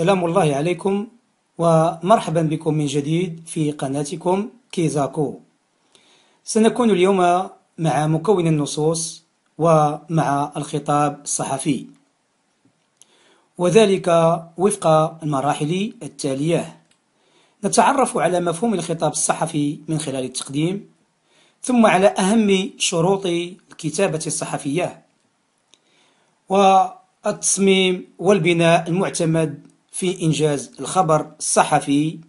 سلام الله عليكم ومرحبا بكم من جديد في قناتكم كيزاكو سنكون اليوم مع مكون النصوص ومع الخطاب الصحفي وذلك وفق المراحل التالية نتعرف على مفهوم الخطاب الصحفي من خلال التقديم ثم على أهم شروط الكتابة الصحفية والتصميم والبناء المعتمد في إنجاز الخبر الصحفي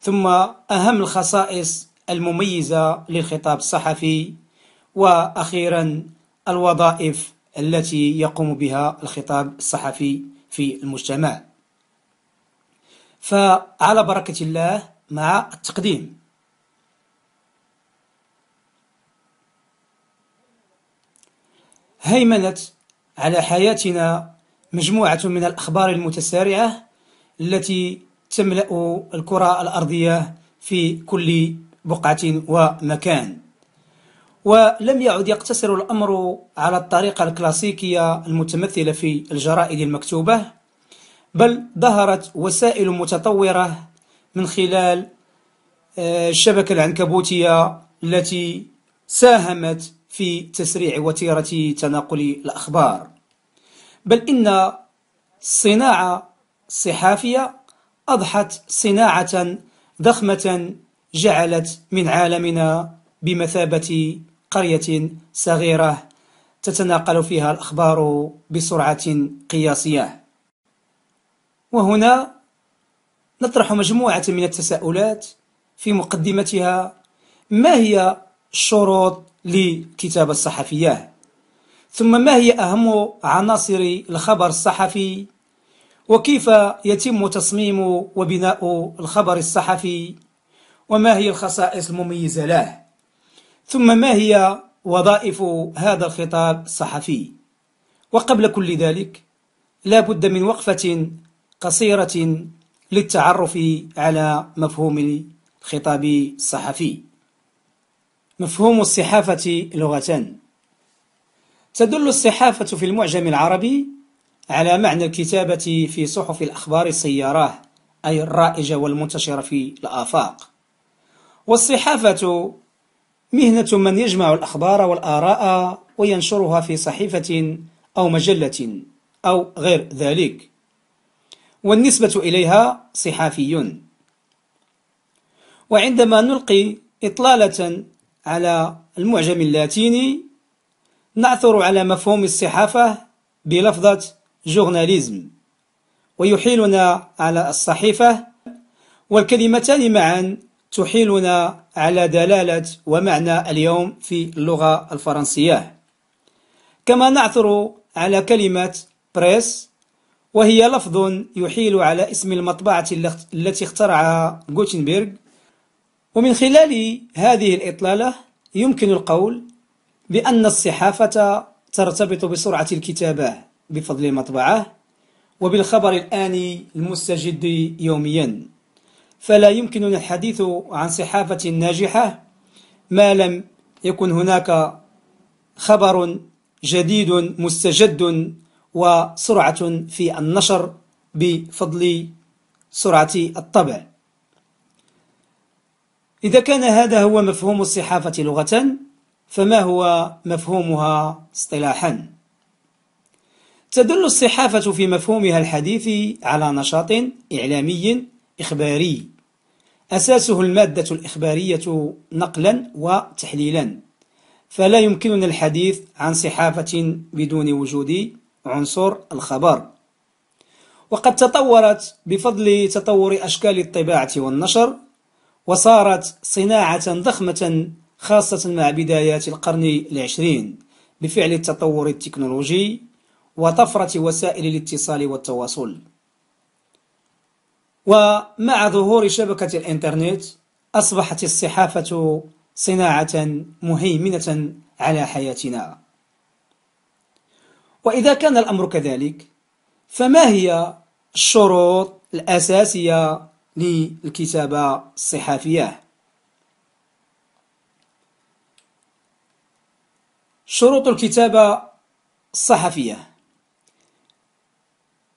ثم أهم الخصائص المميزة للخطاب الصحفي وأخيرا الوظائف التي يقوم بها الخطاب الصحفي في المجتمع فعلى بركة الله مع التقديم هيمنت على حياتنا مجموعة من الأخبار المتسارعة التي تملأ الكرة الأرضية في كل بقعة ومكان ولم يعد يقتصر الأمر على الطريقة الكلاسيكية المتمثلة في الجرائد المكتوبة بل ظهرت وسائل متطورة من خلال آه، الشبكة العنكبوتية التي ساهمت في تسريع وتيرة تناقل الأخبار بل إن الصناعة الصحافية أضحت صناعة ضخمة جعلت من عالمنا بمثابة قرية صغيرة تتناقل فيها الأخبار بسرعة قياسية وهنا نطرح مجموعة من التساؤلات في مقدمتها ما هي الشروط لكتابة الصحفية ثم ما هي أهم عناصر الخبر الصحفي وكيف يتم تصميم وبناء الخبر الصحفي وما هي الخصائص المميزة له ثم ما هي وظائف هذا الخطاب الصحفي وقبل كل ذلك لا بد من وقفة قصيرة للتعرف على مفهوم الخطاب الصحفي مفهوم الصحافة لغة تدل الصحافة في المعجم العربي على معنى الكتابة في صحف الأخبار السيارة أي الرائجة والمنتشرة في الآفاق والصحافة مهنة من يجمع الأخبار والآراء وينشرها في صحيفة أو مجلة أو غير ذلك والنسبة إليها صحافي وعندما نلقي إطلالة على المعجم اللاتيني نعثر على مفهوم الصحافة بلفظة جورناليزم ويحيلنا على الصحيفة والكلمتان معا تحيلنا على دلالة ومعنى اليوم في اللغة الفرنسية كما نعثر على كلمة بريس وهي لفظ يحيل على اسم المطبعة التي اخترعها غوتنبرغ ومن خلال هذه الإطلالة يمكن القول بأن الصحافة ترتبط بسرعة الكتابة بفضل مطبعه وبالخبر الآني المستجد يوميا فلا يمكننا الحديث عن صحافة ناجحة ما لم يكن هناك خبر جديد مستجد وسرعة في النشر بفضل سرعة الطبع إذا كان هذا هو مفهوم الصحافة لغة فما هو مفهومها اصطلاحا تدل الصحافة في مفهومها الحديث على نشاط إعلامي إخباري أساسه المادة الإخبارية نقلا وتحليلا فلا يمكننا الحديث عن صحافة بدون وجود عنصر الخبر وقد تطورت بفضل تطور أشكال الطباعة والنشر وصارت صناعة ضخمة خاصة مع بدايات القرن العشرين بفعل التطور التكنولوجي وطفرة وسائل الاتصال والتواصل ومع ظهور شبكة الإنترنت أصبحت الصحافة صناعة مهيمنة على حياتنا وإذا كان الأمر كذلك فما هي الشروط الأساسية للكتابة الصحافية شروط الكتابة الصحفية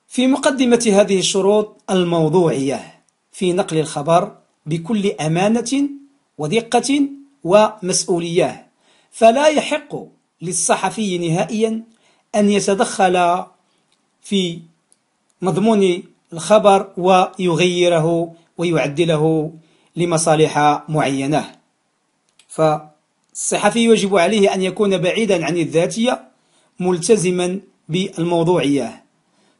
في مقدمة هذه الشروط الموضوعية في نقل الخبر بكل أمانة ودقة ومسؤولية فلا يحق للصحفي نهائيا أن يتدخل في مضمون الخبر ويغيره ويعدله لمصالح معينة فالصحفي يجب عليه أن يكون بعيدا عن الذاتية ملتزما بالموضوعية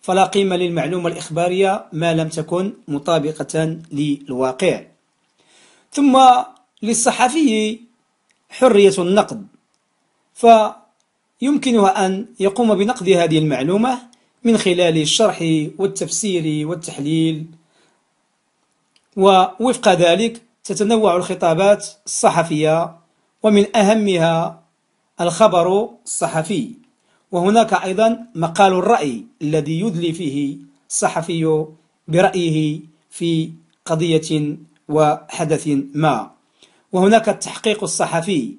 فلا قيمة للمعلومة الإخبارية ما لم تكن مطابقة للواقع ثم للصحفي حرية النقد فيمكنه أن يقوم بنقد هذه المعلومة من خلال الشرح والتفسير والتحليل ووفق ذلك تتنوع الخطابات الصحفية ومن أهمها الخبر الصحفي وهناك أيضا مقال الرأي الذي يدلي فيه الصحفي برأيه في قضية وحدث ما وهناك التحقيق الصحفي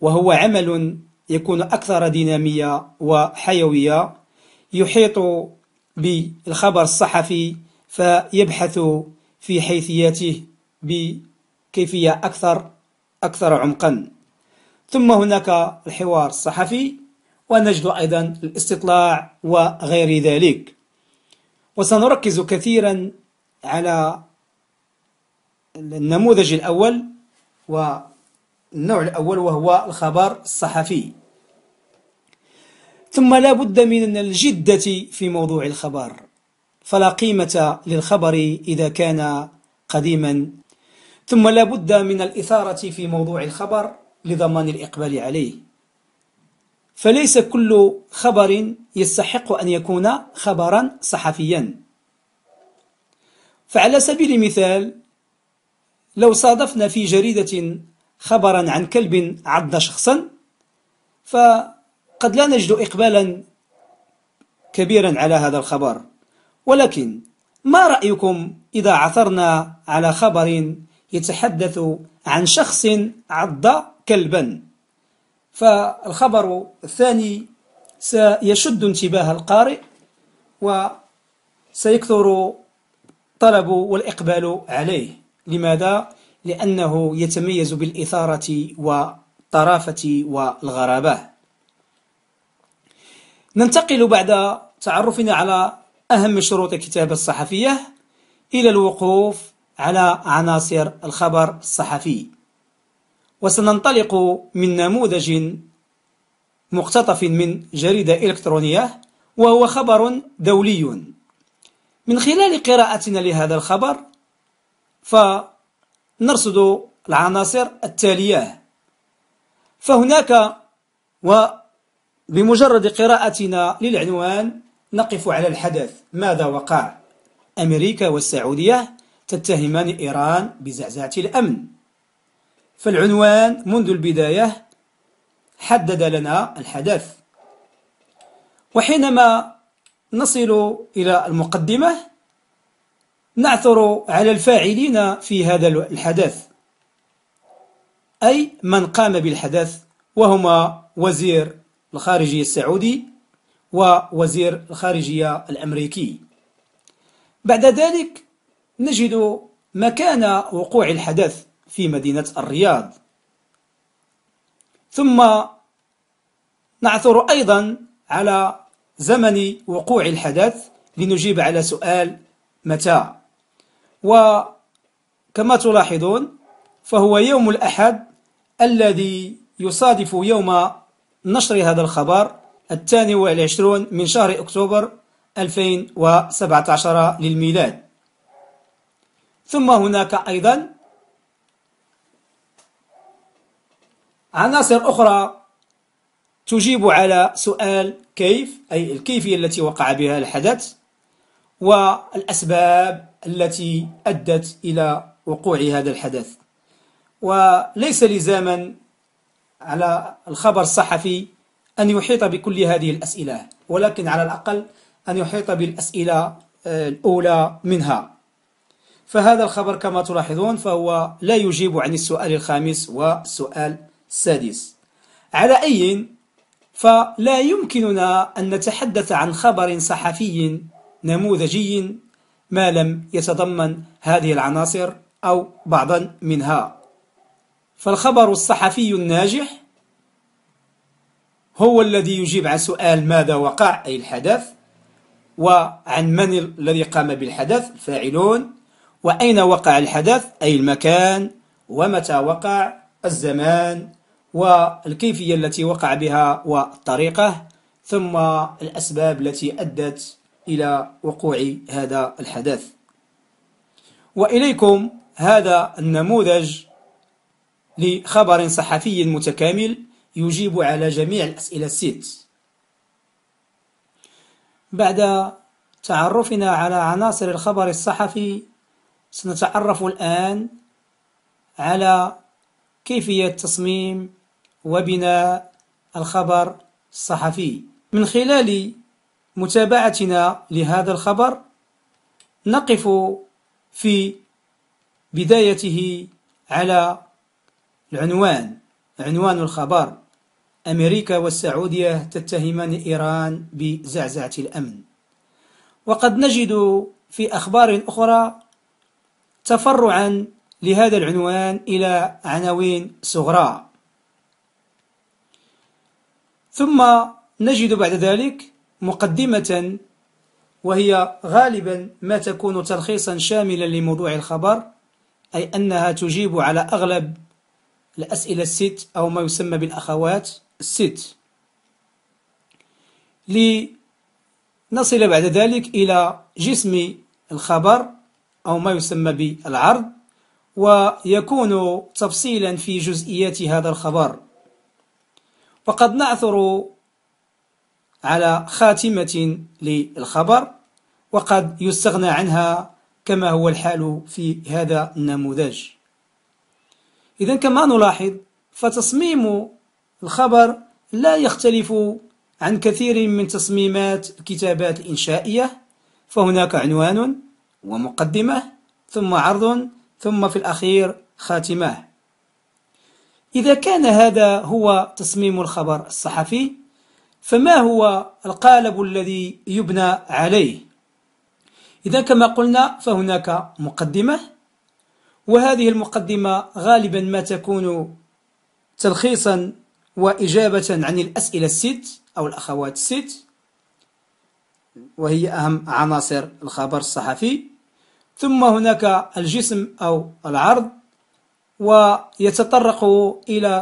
وهو عمل يكون أكثر دينامية وحيوية يحيط بالخبر الصحفي فيبحث في حيثياته بكيفية أكثر أكثر عمقا ثم هناك الحوار الصحفي ونجد أيضا الاستطلاع وغير ذلك وسنركز كثيرا على النموذج الأول والنوع الأول وهو الخبر الصحفي ثم لا بد من الجدة في موضوع الخبر فلا قيمة للخبر إذا كان قديما ثم لا بد من الإثارة في موضوع الخبر لضمان الإقبال عليه فليس كل خبر يستحق أن يكون خبرا صحفيا فعلى سبيل المثال لو صادفنا في جريدة خبرا عن كلب عض شخصا فقد لا نجد إقبالا كبيرا على هذا الخبر ولكن ما رأيكم إذا عثرنا على خبر يتحدث عن شخص عض كلبا فالخبر الثاني سيشد انتباه القارئ وسيكثر الطلب والإقبال عليه لماذا؟ لأنه يتميز بالإثارة والطرافة والغرابة ننتقل بعد تعرفنا على أهم شروط الكتابة الصحفية إلى الوقوف على عناصر الخبر الصحفي وسننطلق من نموذج مقتطف من جريدة إلكترونية وهو خبر دولي من خلال قراءتنا لهذا الخبر فنرصد العناصر التالية فهناك وبمجرد قراءتنا للعنوان نقف على الحدث ماذا وقع أمريكا والسعودية تتهمان إيران بزعزعة الأمن فالعنوان منذ البداية حدد لنا الحدث وحينما نصل إلى المقدمة نعثر على الفاعلين في هذا الحدث أي من قام بالحدث وهما وزير الخارجية السعودي ووزير الخارجية الأمريكي بعد ذلك نجد مكان وقوع الحدث في مدينة الرياض ثم نعثر أيضا على زمن وقوع الحدث لنجيب على سؤال متى وكما تلاحظون فهو يوم الأحد الذي يصادف يوم نشر هذا الخبر الثاني والعشرون من شهر أكتوبر 2017 للميلاد ثم هناك أيضا عناصر أخرى تجيب على سؤال كيف أي الكيفية التي وقع بها الحدث والأسباب التي أدت إلى وقوع هذا الحدث وليس لزاما على الخبر الصحفي أن يحيط بكل هذه الأسئلة ولكن على الأقل أن يحيط بالأسئلة آه، الأولى منها فهذا الخبر كما تلاحظون فهو لا يجيب عن السؤال الخامس والسؤال السادس على أي فلا يمكننا أن نتحدث عن خبر صحفي نموذجي ما لم يتضمن هذه العناصر أو بعضا منها فالخبر الصحفي الناجح هو الذي يجيب عن سؤال ماذا وقع أي الحدث وعن من الذي قام بالحدث الفاعلون وأين وقع الحدث أي المكان ومتى وقع الزمان والكيفية التي وقع بها والطريقة ثم الأسباب التي أدت إلى وقوع هذا الحدث وإليكم هذا النموذج لخبر صحفي متكامل يجيب على جميع الأسئلة الست بعد تعرفنا على عناصر الخبر الصحفي سنتعرف الآن على كيفية تصميم وبناء الخبر الصحفي من خلال متابعتنا لهذا الخبر نقف في بدايته على العنوان عنوان الخبر أمريكا والسعودية تتهمان إيران بزعزعة الأمن وقد نجد في أخبار أخرى تفرعا لهذا العنوان إلى عناوين صغرى ثم نجد بعد ذلك مقدمة وهي غالبا ما تكون تلخيصا شاملا لموضوع الخبر أي أنها تجيب على أغلب الأسئلة الست أو ما يسمى بالأخوات الست لنصل بعد ذلك إلى جسم الخبر أو ما يسمى بالعرض ويكون تفصيلا في جزئيات هذا الخبر وقد نعثر على خاتمة للخبر وقد يستغنى عنها كما هو الحال في هذا النموذج إذا كما نلاحظ فتصميم الخبر لا يختلف عن كثير من تصميمات الكتابات الإنشائية فهناك عنوان ومقدمة ثم عرض ثم في الأخير خاتمة إذا كان هذا هو تصميم الخبر الصحفي فما هو القالب الذي يبنى عليه إذا كما قلنا فهناك مقدمة وهذه المقدمة غالبا ما تكون تلخيصا وإجابة عن الأسئلة الست أو الأخوات الست وهي أهم عناصر الخبر الصحفي ثم هناك الجسم أو العرض ويتطرق إلى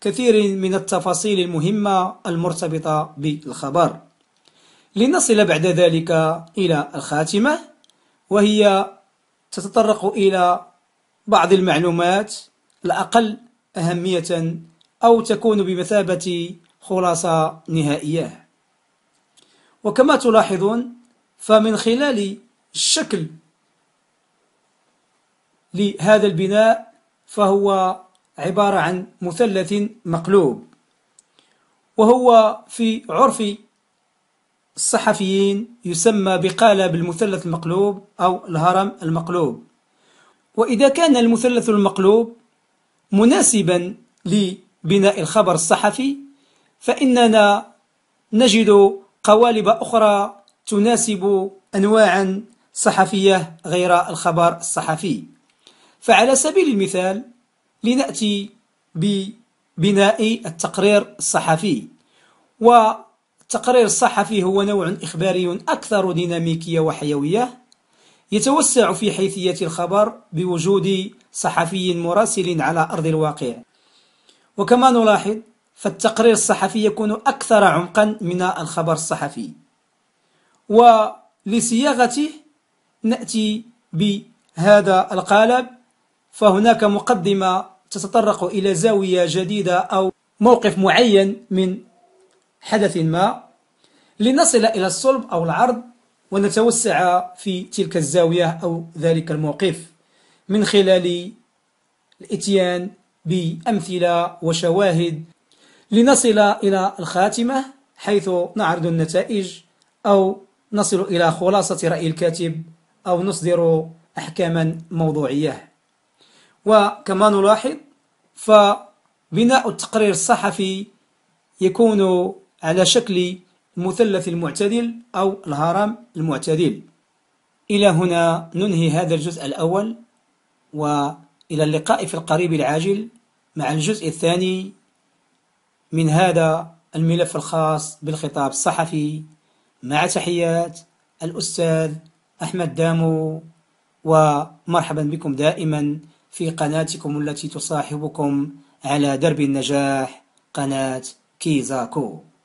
كثير من التفاصيل المهمة المرتبطة بالخبر لنصل بعد ذلك إلى الخاتمة وهي تتطرق إلى بعض المعلومات الأقل أهمية أو تكون بمثابة خلاصة نهائية وكما تلاحظون فمن خلال الشكل لهذا البناء فهو عبارة عن مثلث مقلوب وهو في عرف الصحفيين يسمى بقالب المثلث المقلوب أو الهرم المقلوب وإذا كان المثلث المقلوب مناسبا لبناء الخبر الصحفي فإننا نجد قوالب أخرى تناسب أنواعا صحفية غير الخبر الصحفي فعلى سبيل المثال لنأتي ببناء التقرير الصحفي والتقرير الصحفي هو نوع إخباري أكثر ديناميكية وحيوية يتوسع في حيثية الخبر بوجود صحفي مراسل على أرض الواقع وكما نلاحظ فالتقرير الصحفي يكون أكثر عمقا من الخبر الصحفي ولصياغته نأتي بهذا القالب فهناك مقدمة تتطرق إلى زاوية جديدة أو موقف معين من حدث ما لنصل إلى الصلب أو العرض ونتوسع في تلك الزاوية أو ذلك الموقف من خلال الاتيان بأمثلة وشواهد لنصل إلى الخاتمة حيث نعرض النتائج أو نصل إلى خلاصة رأي الكاتب أو نصدر أحكاما موضوعية وكما نلاحظ فبناء التقرير الصحفي يكون على شكل المثلث المعتدل أو الهرم المعتدل إلى هنا ننهي هذا الجزء الأول وإلى اللقاء في القريب العاجل مع الجزء الثاني من هذا الملف الخاص بالخطاب الصحفي مع تحيات الأستاذ أحمد دامو ومرحبا بكم دائما في قناتكم التي تصاحبكم على درب النجاح قناة كيزاكو